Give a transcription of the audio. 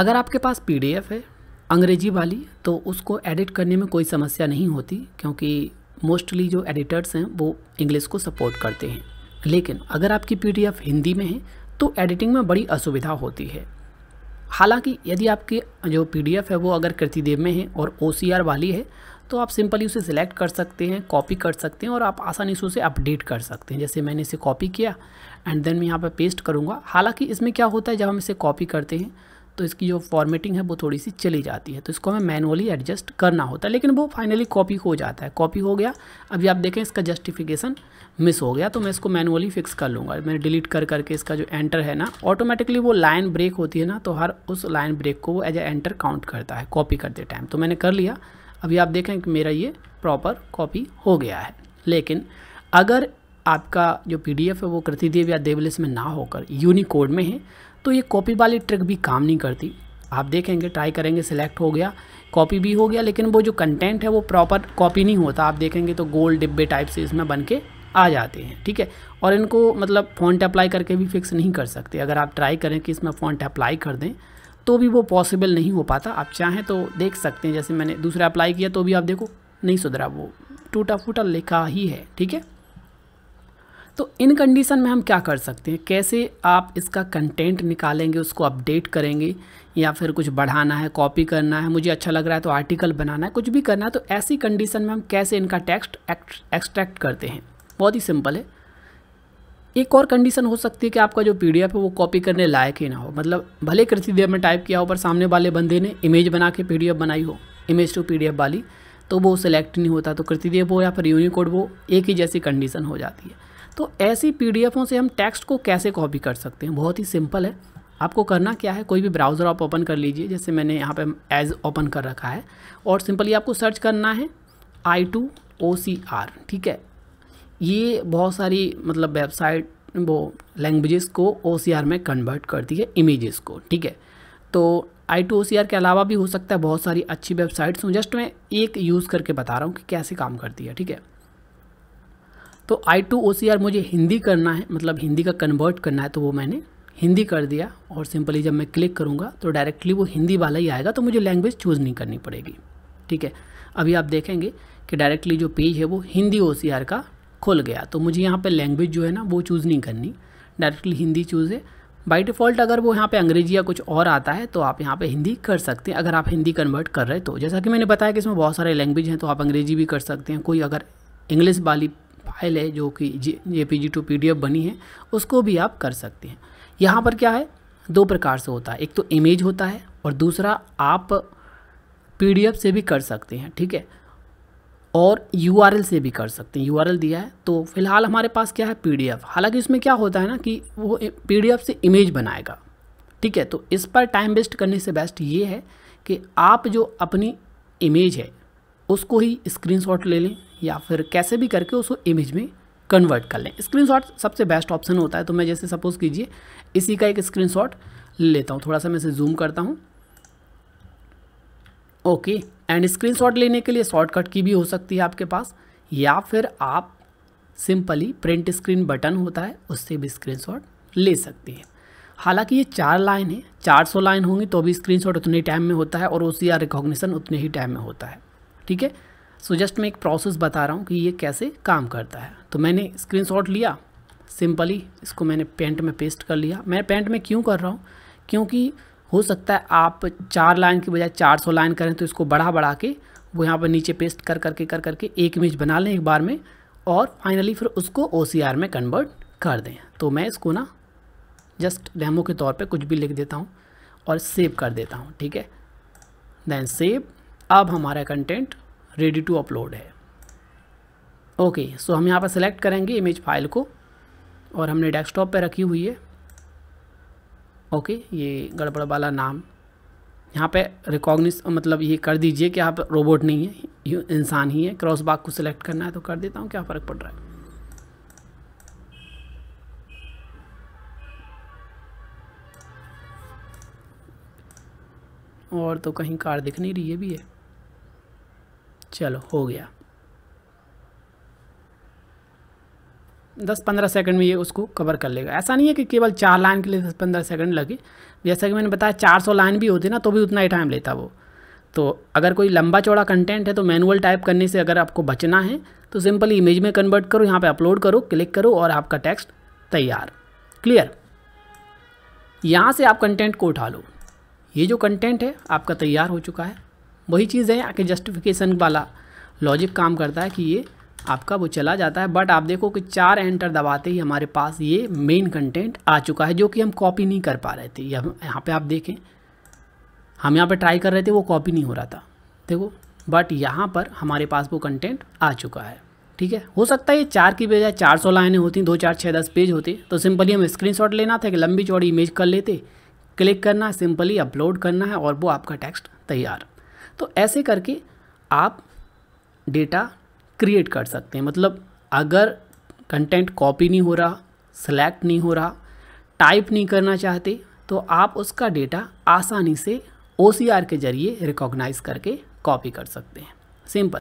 अगर आपके पास पी है अंग्रेजी वाली तो उसको एडिट करने में कोई समस्या नहीं होती क्योंकि मोस्टली जो एडिटर्स हैं वो इंग्लिश को सपोर्ट करते हैं लेकिन अगर आपकी पी हिंदी में है तो एडिटिंग में बड़ी असुविधा होती है हालांकि यदि आपके जो पी है वो अगर कृतिदेव में है और ओ वाली है तो आप सिंपली उसे सिलेक्ट कर सकते हैं कॉपी कर सकते हैं और आप आसानी से उसे अपडेट कर सकते हैं जैसे मैंने इसे कॉपी किया एंड देन मैं यहाँ पर पेस्ट करूँगा हालांकि इसमें क्या होता है जब हम इसे कॉपी करते हैं तो इसकी जो फॉर्मेटिंग है वो थोड़ी सी चली जाती है तो इसको हमें मैनुअली एडजस्ट करना होता है लेकिन वो फाइनली कॉपी हो जाता है कॉपी हो गया अभी आप देखें इसका जस्टिफिकेशन मिस हो गया तो मैं इसको मैनुअली फिक्स कर लूँगा मैंने डिलीट कर करके इसका जो एंटर है ना ऑटोमेटिकली वो लाइन ब्रेक होती है ना तो हर उस लाइन ब्रेक को वो एज ए एंटर काउंट करता है कॉपी करते टाइम तो मैंने कर लिया अभी आप देखें कि मेरा ये प्रॉपर कॉपी हो गया है लेकिन अगर आपका जो पीडीएफ है वो कृतिदेव या देवलिस में ना होकर यूनिकोड में है तो ये कॉपी वाली ट्रिक भी काम नहीं करती आप देखेंगे ट्राई करेंगे सिलेक्ट हो गया कॉपी भी हो गया लेकिन वो जो कंटेंट है वो प्रॉपर कॉपी नहीं होता आप देखेंगे तो गोल डिब्बे टाइप से इसमें बन के आ जाते हैं ठीक है और इनको मतलब फ़ॉन्ट अप्लाई करके भी फिक्स नहीं कर सकते अगर आप ट्राई करें कि इसमें फ़ॉन्ट अप्लाई कर दें तो भी वो पॉसिबल नहीं हो पाता आप चाहें तो देख सकते हैं जैसे मैंने दूसरा अप्लाई किया तो भी आप देखो नहीं सुधरा वो टूटा फूटा लिखा ही है ठीक है तो इन कंडीशन में हम क्या कर सकते हैं कैसे आप इसका कंटेंट निकालेंगे उसको अपडेट करेंगे या फिर कुछ बढ़ाना है कॉपी करना है मुझे अच्छा लग रहा है तो आर्टिकल बनाना है कुछ भी करना है तो ऐसी कंडीशन में हम कैसे इनका टेक्स्ट एक्सट्रैक्ट करते हैं बहुत ही सिंपल है एक और कंडीशन हो सकती है कि आपका जो पी है वो कॉपी करने लायक ही ना हो मतलब भले कृषि देव में टाइप किया हो पर सामने वाले बंदे ने इमेज बना के पी बनाई हो इमेज टू पी वाली तो वो सिलेक्ट नहीं होता तो कृतिदेव हो या फिर यूनिकोड वो एक ही जैसी कंडीशन हो जाती है तो ऐसी पी से हम टेक्स्ट को कैसे कॉपी कर सकते हैं बहुत ही सिंपल है आपको करना क्या है कोई भी ब्राउज़र आप ओपन कर लीजिए जैसे मैंने यहाँ पे एज ओपन कर रखा है और सिंपली आपको सर्च करना है आई टू ओ सी आर ठीक है ये बहुत सारी मतलब वेबसाइट वो लैंग्वेजेस को ओ सी आर में कन्वर्ट करती है इमेजेस को ठीक है तो आई टू ओ सी आर के अलावा भी हो सकता है बहुत सारी अच्छी वेबसाइट्स हूँ जस्ट मैं एक यूज़ करके बता रहा हूँ कि कैसे काम करती है ठीक है तो आई टू ओ सी आर मुझे हिंदी करना है मतलब हिंदी का कन्वर्ट करना है तो वो मैंने हिंदी कर दिया और सिंपली जब मैं क्लिक करूँगा तो डायरेक्टली वो हिंदी वाला ही आएगा तो मुझे लैंग्वेज चूज़ नहीं करनी पड़ेगी ठीक है अभी आप देखेंगे कि डायरेक्टली जो पेज है वो हिंदी ओ सी आर का खुल गया तो मुझे यहाँ पे लैंग्वेज जो है ना वो चूज़ नहीं करनी डायरेक्टली हिंदी चूज़ है बाई डिफ़ॉल्ट अगर वो यहाँ पे अंग्रेजी या कुछ और आता है तो आप यहाँ पे हिंदी कर सकते हैं अगर आप हिंदी कन्वर्ट कर रहे तो जैसा कि मैंने बताया कि इसमें बहुत सारे लैंग्वेज हैं तो आप अंग्रेजी भी कर सकते हैं कोई अगर इंग्लिश वाली फाइल है जो कि J P G to P D F बनी है उसको भी आप कर सकते हैं यहाँ पर क्या है दो प्रकार से होता है एक तो इमेज होता है और दूसरा आप पी डी एफ से भी कर सकते हैं ठीक है और यू आर एल से भी कर सकते हैं यू आर एल दिया है तो फिलहाल हमारे पास क्या है पी डी एफ हालाँकि इसमें क्या होता है ना कि वो पी डी एफ से इमेज बनाएगा ठीक है तो इस पर टाइम वेस्ट करने से बेस्ट ये है कि आप जो अपनी इमेज है उसको ही स्क्रीनशॉट ले लें या फिर कैसे भी करके उसको इमेज में कन्वर्ट कर लें स्क्रीनशॉट सबसे बेस्ट ऑप्शन होता है तो मैं जैसे सपोज़ कीजिए इसी का एक स्क्रीनशॉट लेता हूँ थोड़ा सा मैं इसे जूम करता हूँ ओके एंड स्क्रीनशॉट लेने के लिए शॉर्टकट की भी हो सकती है आपके पास या फिर आप सिंपली प्रिंट स्क्रीन बटन होता है उससे भी शॉट ले सकती हैं हालांकि ये चार लाइन है चार सौ लाइन होंगी तो भी स्क्रीनशॉट उतने टाइम में होता है और ओ सी रिकॉग्निशन उतने ही टाइम में होता है ठीक है सो जस्ट मैं एक प्रोसेस बता रहा हूँ कि ये कैसे काम करता है तो मैंने स्क्रीन लिया सिंपली इसको मैंने पेंट में पेस्ट कर लिया मैं पेंट में क्यों कर रहा हूँ क्योंकि हो सकता है आप चार लाइन की बजाय चार सौ लाइन करें तो इसको बढ़ा बढ़ा के वो यहाँ पर नीचे पेस्ट कर करके कर करके एक इमेज बना लें एक बार में और फाइनली फिर उसको ओ में कन्वर्ट कर दें तो मैं इसको ना जस्ट डेमो के तौर पे कुछ भी लिख देता हूँ और सेव कर देता हूँ ठीक है देन सेव अब हमारा कंटेंट रेडी टू अपलोड है ओके okay, सो so हम यहाँ पर सेलेक्ट करेंगे इमेज फाइल को और हमने डेस्कटॉप पे रखी हुई है ओके okay, ये गड़बड़ वाला नाम यहाँ पे रिकॉग्निस मतलब ये कर दीजिए कि आप रोबोट नहीं है इंसान ही है क्रॉस बाग को सिलेक्ट करना है तो कर देता हूँ क्या फ़र्क पड़ रहा है और तो कहीं कार दिख नहीं रही है भी है चलो हो गया दस पंद्रह सेकंड में ये उसको कवर कर लेगा ऐसा नहीं है कि केवल चार लाइन के लिए दस पंद्रह सेकंड लगे जैसा कि मैंने बताया चार सौ लाइन भी होती ना तो भी उतना ही टाइम लेता वो तो अगर कोई लंबा चौड़ा कंटेंट है तो मैनुअल टाइप करने से अगर आपको बचना है तो सिंपली इमेज में कन्वर्ट करो यहाँ पे अपलोड करो क्लिक करो और आपका टेक्स्ट तैयार क्लियर यहाँ से आप कंटेंट को उठा लो ये जो कंटेंट है आपका तैयार हो चुका है वही चीज़ है कि जस्टिफिकेशन वाला लॉजिक काम करता है कि ये आपका वो चला जाता है बट आप देखो कि चार एंटर दबाते ही हमारे पास ये मेन कंटेंट आ चुका है जो कि हम कॉपी नहीं कर पा रहे थे यहाँ पे आप देखें हम यहाँ पे ट्राई कर रहे थे वो कॉपी नहीं हो रहा था देखो बट यहाँ पर हमारे पास वो कंटेंट आ चुका है ठीक है हो सकता है ये चार की बजाय चार सौ लाइनें होती दो चार छः दस पेज होते तो सिंपली हम शॉट लेना था कि लंबी चौड़ी इमेज कर लेते क्लिक करना सिंपली अपलोड करना है और वो आपका टेक्स्ट तैयार तो ऐसे करके आप डेटा क्रिएट कर सकते हैं मतलब अगर कंटेंट कॉपी नहीं हो रहा सेलेक्ट नहीं हो रहा टाइप नहीं करना चाहते तो आप उसका डेटा आसानी से ओ के ज़रिए रिकॉग्नाइज करके कॉपी कर सकते हैं सिंपल